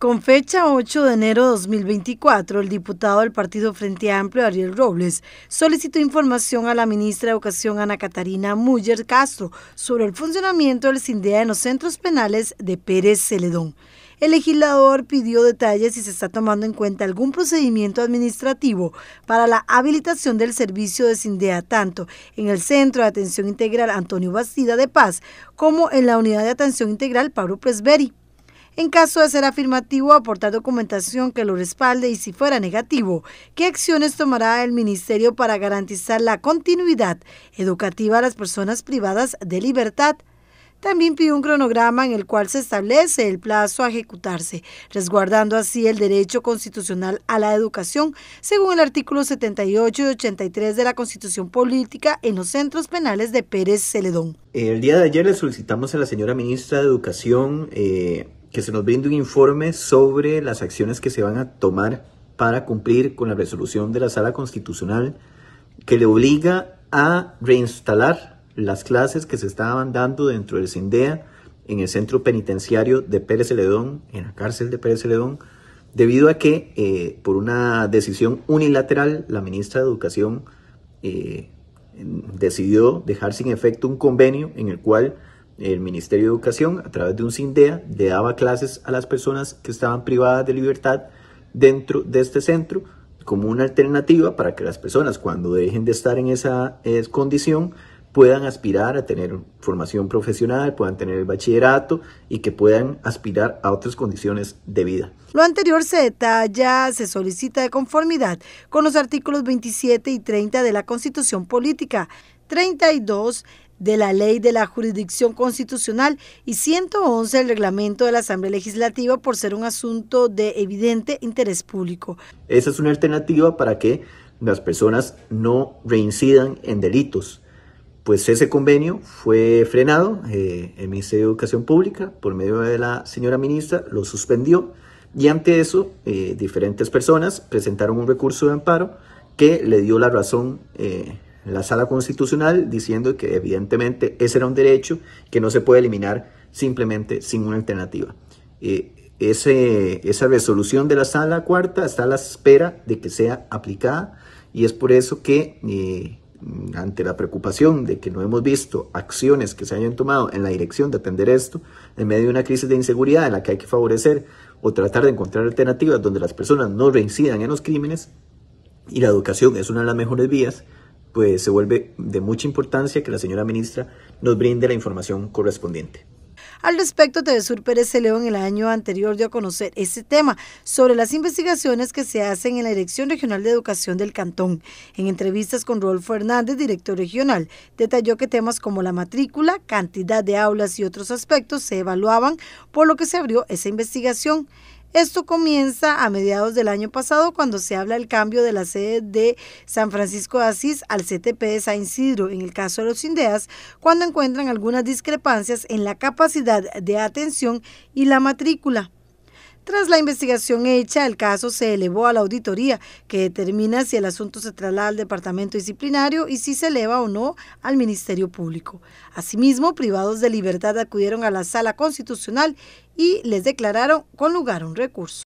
Con fecha 8 de enero de 2024, el diputado del Partido Frente Amplio, Ariel Robles, solicitó información a la ministra de Educación, Ana Catarina Muller Castro, sobre el funcionamiento del CINDEA en los centros penales de Pérez Celedón. El legislador pidió detalles si se está tomando en cuenta algún procedimiento administrativo para la habilitación del servicio de CINDEA tanto en el Centro de Atención Integral Antonio Bastida de Paz como en la Unidad de Atención Integral Pablo Presberi. En caso de ser afirmativo, aportar documentación que lo respalde y si fuera negativo, ¿qué acciones tomará el Ministerio para garantizar la continuidad educativa a las personas privadas de libertad? También pidió un cronograma en el cual se establece el plazo a ejecutarse, resguardando así el derecho constitucional a la educación, según el artículo 78 y 83 de la Constitución Política en los centros penales de Pérez Celedón. El día de ayer le solicitamos a la señora ministra de Educación eh, que se nos brinde un informe sobre las acciones que se van a tomar para cumplir con la resolución de la Sala Constitucional que le obliga a reinstalar las clases que se estaban dando dentro del CINDEA en el centro penitenciario de Pérez Celedón, en la cárcel de Pérez Celedón, debido a que eh, por una decisión unilateral la ministra de Educación eh, decidió dejar sin efecto un convenio en el cual el Ministerio de Educación, a través de un CINDEA, le daba clases a las personas que estaban privadas de libertad dentro de este centro como una alternativa para que las personas cuando dejen de estar en esa eh, condición puedan aspirar a tener formación profesional, puedan tener el bachillerato y que puedan aspirar a otras condiciones de vida. Lo anterior se detalla, se solicita de conformidad con los artículos 27 y 30 de la Constitución Política, 32 de la Ley de la Jurisdicción Constitucional y 111 del Reglamento de la Asamblea Legislativa por ser un asunto de evidente interés público. Esa es una alternativa para que las personas no reincidan en delitos. Pues ese convenio fue frenado, eh, el Ministerio de Educación Pública, por medio de la señora ministra, lo suspendió y ante eso eh, diferentes personas presentaron un recurso de amparo que le dio la razón eh, la sala constitucional diciendo que evidentemente ese era un derecho que no se puede eliminar simplemente sin una alternativa. Eh, esa resolución de la sala cuarta está a la espera de que sea aplicada y es por eso que eh, ante la preocupación de que no hemos visto acciones que se hayan tomado en la dirección de atender esto, en medio de una crisis de inseguridad en la que hay que favorecer o tratar de encontrar alternativas donde las personas no reincidan en los crímenes, y la educación es una de las mejores vías, pues se vuelve de mucha importancia que la señora ministra nos brinde la información correspondiente. Al respecto, TV Sur Pérez Celeón en el año anterior dio a conocer ese tema sobre las investigaciones que se hacen en la Dirección Regional de Educación del Cantón. En entrevistas con Rolfo Hernández, director regional, detalló que temas como la matrícula, cantidad de aulas y otros aspectos se evaluaban, por lo que se abrió esa investigación. Esto comienza a mediados del año pasado cuando se habla el cambio de la sede de San Francisco de Asís al CTP de San Isidro, en el caso de los Indeas, cuando encuentran algunas discrepancias en la capacidad de atención y la matrícula. Tras la investigación hecha, el caso se elevó a la auditoría, que determina si el asunto se traslada al departamento disciplinario y si se eleva o no al Ministerio Público. Asimismo, privados de libertad acudieron a la Sala Constitucional y les declararon con lugar un recurso.